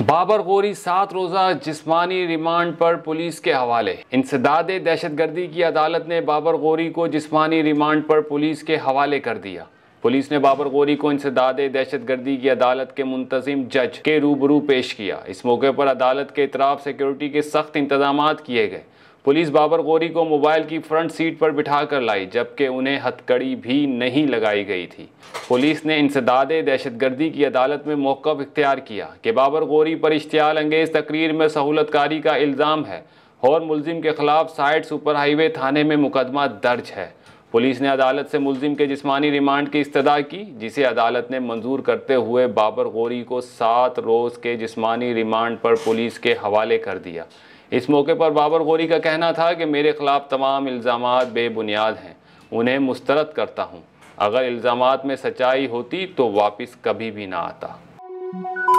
बाबर गोरी सात रोज़ा जिस्मानी रिमांड पर पुलिस के हवाले इंसदाद दहशतगर्दी की अदालत ने बाबर गोरी को जिस्मानी रिमांड पर पुलिस के हवाले कर दिया पुलिस ने बाबर गोरी को इंसदाद दहशतगर्दी की अदालत के मुंतजिम जज के रूबरू पेश किया इस मौके पर अदालत के इतराफ़ सिक्योरिटी के सख्त इंतजाम किए गए पुलिस बाबर गौरी को मोबाइल की फ्रंट सीट पर बिठा कर लाई जबकि उन्हें हथकड़ी भी नहीं लगाई गई थी पुलिस ने इंसदाद दहशतगर्दी की अदालत में मौकफ इख्तियार किया कि बाबर गौरी पर इश्तियाल अंगेज़ तकरीर में सहूलतकारी का इल्ज़ाम है और मुलजिम के खिलाफ साइड सुपर हाईवे थाने में मुकदमा दर्ज है पुलिस ने अदालत से मुलजिम के जिस्मानी रिमांड की इस्तदा की जिसे अदालत ने मंजूर करते हुए बाबर गौरी को सात रोज़ के जिस्मानी रिमांड पर पुलिस के हवाले कर दिया इस मौके पर बाबर गौरी का कहना था कि मेरे खिलाफ तमाम इल्ज़ाम बेबुनियाद हैं उन्हें मुस्तरद करता हूँ अगर इल्ज़ाम में सच्चाई होती तो वापस कभी भी ना आता